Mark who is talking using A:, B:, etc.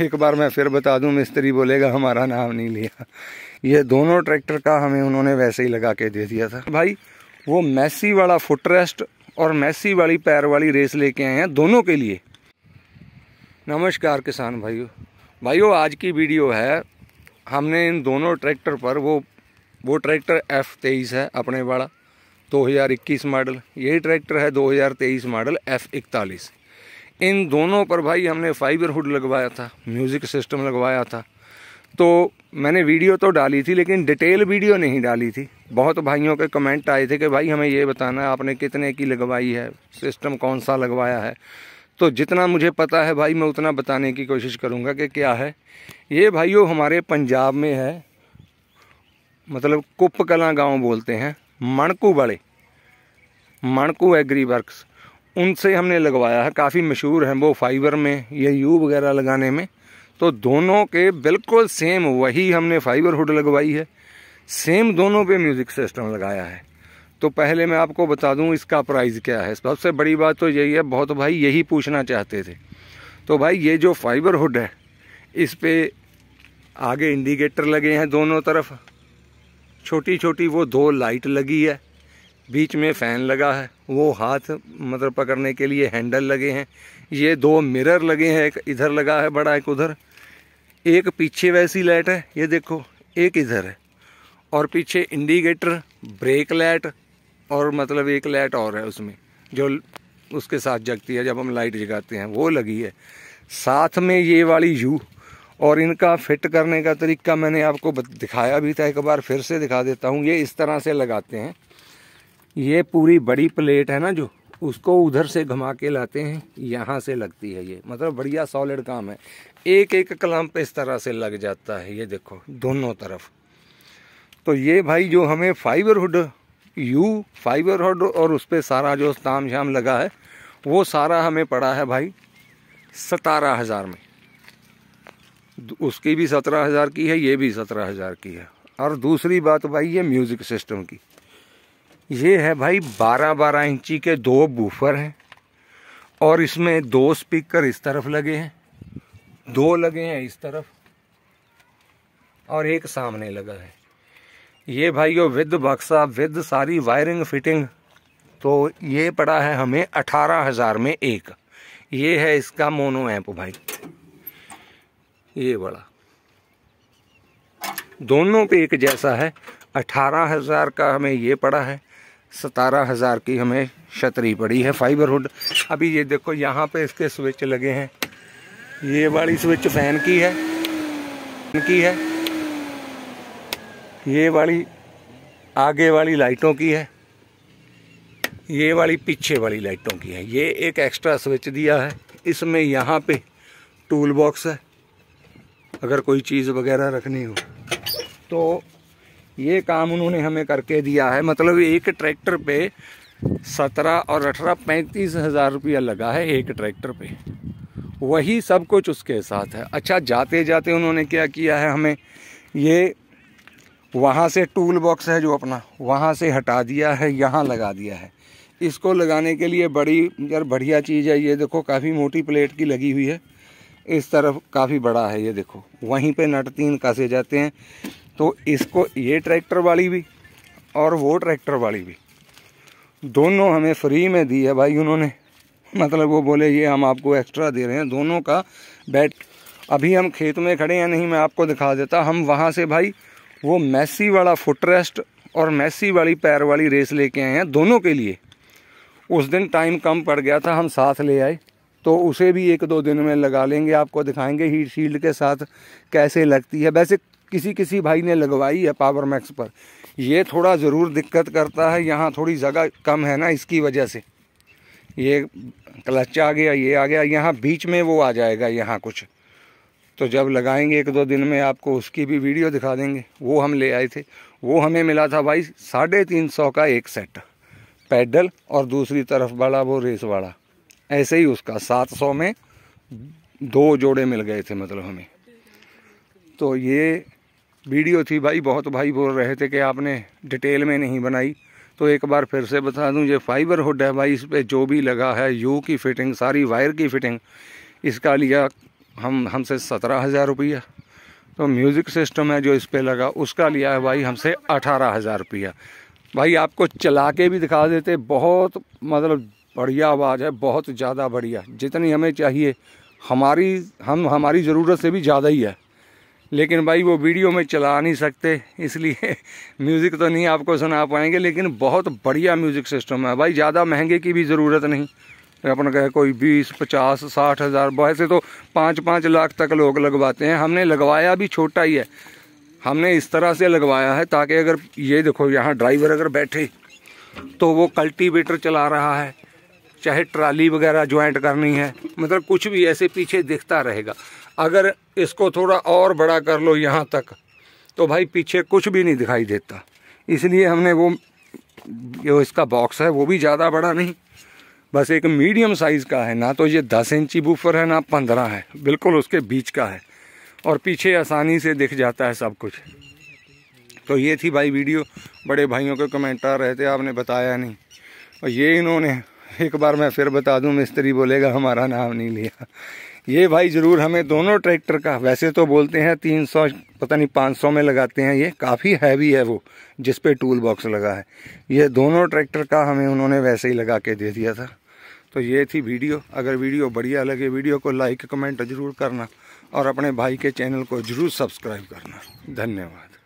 A: एक बार मैं फिर बता दूं मिस्त्री बोलेगा हमारा नाम नहीं लिया ये दोनों ट्रैक्टर का हमें उन्होंने वैसे ही लगा के दे दिया था भाई वो मैसी वाला फुटरेस्ट और मैसी वाली पैर वाली रेस लेके आए हैं दोनों के लिए नमस्कार किसान भाइयों भाइयों आज की वीडियो है हमने इन दोनों ट्रैक्टर पर वो वो ट्रैक्टर एफ़ तेईस है अपने वाला 2021 मॉडल यही ट्रैक्टर है 2023 मॉडल एफ़ इकतालीस इन दोनों पर भाई हमने फाइबर हुड लगवाया था म्यूज़िक सिस्टम लगवाया था तो मैंने वीडियो तो डाली थी लेकिन डिटेल वीडियो नहीं डाली थी बहुत भाइयों के कमेंट आए थे कि भाई हमें ये बताना है आपने कितने की लगवाई है सिस्टम कौन सा लगवाया है तो जितना मुझे पता है भाई मैं उतना बताने की कोशिश करूँगा कि क्या है ये भाइयों हमारे पंजाब में है मतलब कुप कला गाँव बोलते हैं मणकू बड़े मणकू एग्री वर्कस उनसे हमने लगवाया है काफ़ी मशहूर हैं वो फाइबर में या यू वगैरह लगाने में तो दोनों के बिल्कुल सेम वही हमने फाइबर हुड लगवाई है सेम दोनों पे म्यूज़िक सिस्टम लगाया है तो पहले मैं आपको बता दूं इसका प्राइस क्या है सबसे बड़ी बात तो यही है बहुत भाई यही पूछना चाहते थे तो भाई ये जो फाइबर हुड है इस पर आगे इंडिकेटर लगे हैं दोनों तरफ छोटी छोटी वो दो लाइट लगी है बीच में फ़ैन लगा है वो हाथ मतलब पकड़ने के लिए हैंडल लगे हैं ये दो मिरर लगे हैं एक इधर लगा है बड़ा एक उधर एक पीछे वैसी लाइट है ये देखो एक इधर है और पीछे इंडिकेटर ब्रेक लाइट और मतलब एक लाइट और है उसमें जो उसके साथ जगती है जब हम लाइट जगाते हैं वो लगी है साथ में ये वाली यू और इनका फिट करने का तरीका मैंने आपको दिखाया भी था एक बार फिर से दिखा देता हूँ ये इस तरह से लगाते हैं ये पूरी बड़ी प्लेट है ना जो उसको उधर से घुमा के लाते हैं यहाँ से लगती है ये मतलब बढ़िया सॉलिड काम है एक एक कलम पे इस तरह से लग जाता है ये देखो दोनों तरफ तो ये भाई जो हमें फाइबर हुड यू फाइबर हुड और उस पर सारा जो ताम झाम लगा है वो सारा हमें पड़ा है भाई सतारह हज़ार में उसकी भी सत्रह हज़ार की है ये भी सत्रह हज़ार की है और दूसरी बात भाई ये म्यूज़िक सिस्टम की ये है भाई बारह बारह इंची के दो बूफर हैं और इसमें दो स्पीकर इस तरफ लगे हैं दो लगे हैं इस तरफ और एक सामने लगा है ये भाई यो विद बक्सा विद सारी वायरिंग फिटिंग तो ये पड़ा है हमें अठारह हज़ार में एक ये है इसका मोनो ऐप भाई ये बड़ा दोनों पे एक जैसा है अठारह हज़ार का हमें ये पड़ा है सतारह हज़ार की हमें छतरी पड़ी है फाइबर हुड अभी ये देखो यहाँ पे इसके स्विच लगे हैं ये वाली स्विच फैन की है फैन की है ये वाली आगे वाली लाइटों की है ये वाली पीछे वाली लाइटों की है ये एक एक्स्ट्रा स्विच दिया है इसमें यहाँ पे टूल बॉक्स है अगर कोई चीज़ वगैरह रखनी हो तो ये काम उन्होंने हमें करके दिया है मतलब एक ट्रैक्टर पे सत्रह और अठारह पैंतीस हज़ार रुपया लगा है एक ट्रैक्टर पे वही सब कुछ उसके साथ है अच्छा जाते जाते उन्होंने क्या किया है हमें ये वहाँ से टूल बॉक्स है जो अपना वहाँ से हटा दिया है यहाँ लगा दिया है इसको लगाने के लिए बड़ी यार बढ़िया चीज़ है ये देखो काफ़ी मोटी प्लेट की लगी हुई है इस तरफ काफ़ी बड़ा है ये देखो वहीं पे नट तीन कसे जाते हैं तो इसको ये ट्रैक्टर वाली भी और वो ट्रैक्टर वाली भी दोनों हमें फ्री में दी है भाई उन्होंने मतलब वो बोले ये हम आपको एक्स्ट्रा दे रहे हैं दोनों का बैट अभी हम खेत में खड़े हैं नहीं मैं आपको दिखा देता हम वहाँ से भाई वो मैसी वाला फुटरेस्ट और मैसी वाली पैर वाली रेस लेके आए हैं दोनों के लिए उस दिन टाइम कम पड़ गया था हम साथ ले आए तो उसे भी एक दो दिन में लगा लेंगे आपको दिखाएंगे हीट शील्ड के साथ कैसे लगती है वैसे किसी किसी भाई ने लगवाई है पावर मैक्स पर ये थोड़ा ज़रूर दिक्कत करता है यहाँ थोड़ी जगह कम है ना इसकी वजह से ये क्लच आ गया ये आ गया यहाँ बीच में वो आ जाएगा यहाँ कुछ तो जब लगाएंगे एक दो दिन में आपको उसकी भी वीडियो दिखा देंगे वो हम ले आए थे वो हमें मिला था भाई साढ़े तीन सौ का एक सेट पैडल और दूसरी तरफ वाला वो रेस वाला ऐसे ही उसका सात सौ में दो जोड़े मिल गए थे मतलब हमें तो ये वीडियो थी भाई बहुत भाई बोल रहे थे कि आपने डिटेल में नहीं बनाई तो एक बार फिर से बता दूं ये फाइबर हुड है भाई इस पर जो भी लगा है यू की फ़िटिंग सारी वायर की फ़िटिंग इसका लिया हम हमसे सत्रह हज़ार रुपया तो म्यूज़िक सिस्टम है जो इस पर लगा उसका लिया है भाई हमसे अठारह हज़ार रुपया भाई आपको चला के भी दिखा देते बहुत मतलब बढ़िया आवाज़ है बहुत ज़्यादा बढ़िया जितनी हमें चाहिए हमारी हम हमारी ज़रूरत से भी ज़्यादा ही है लेकिन भाई वो वीडियो में चला नहीं सकते इसलिए म्यूज़िक तो नहीं आपको सुना पाएंगे लेकिन बहुत बढ़िया म्यूज़िक सिस्टम है भाई ज़्यादा महंगे की भी ज़रूरत नहीं अपन कहे कोई बीस पचास साठ हज़ार वैसे तो पाँच पाँच लाख तक लोग लगवाते हैं हमने लगवाया भी छोटा ही है हमने इस तरह से लगवाया है ताकि अगर ये देखो यहाँ ड्राइवर अगर बैठे तो वो कल्टीवेटर चला रहा है चाहे ट्राली वगैरह ज्वाइंट करनी है मतलब कुछ भी ऐसे पीछे दिखता रहेगा अगर इसको थोड़ा और बड़ा कर लो यहाँ तक तो भाई पीछे कुछ भी नहीं दिखाई देता इसलिए हमने वो जो इसका बॉक्स है वो भी ज़्यादा बड़ा नहीं बस एक मीडियम साइज़ का है ना तो ये दस इंची बूफर है ना पंद्रह है बिल्कुल उसके बीच का है और पीछे आसानी से दिख जाता है सब कुछ तो ये थी भाई वीडियो बड़े भाइयों के कमेंट आ रहे थे आपने बताया नहीं और ये इन्होंने एक बार मैं फिर बता दूं मिस्त्री बोलेगा हमारा नाम नहीं लिया ये भाई ज़रूर हमें दोनों ट्रैक्टर का वैसे तो बोलते हैं तीन सौ पता नहीं पाँच सौ में लगाते हैं ये काफ़ी हैवी है वो जिस पे टूल बॉक्स लगा है ये दोनों ट्रैक्टर का हमें उन्होंने वैसे ही लगा के दे दिया था तो ये थी वीडियो अगर वीडियो बढ़िया लगे वीडियो को लाइक कमेंट ज़रूर करना और अपने भाई के चैनल को ज़रूर सब्सक्राइब करना धन्यवाद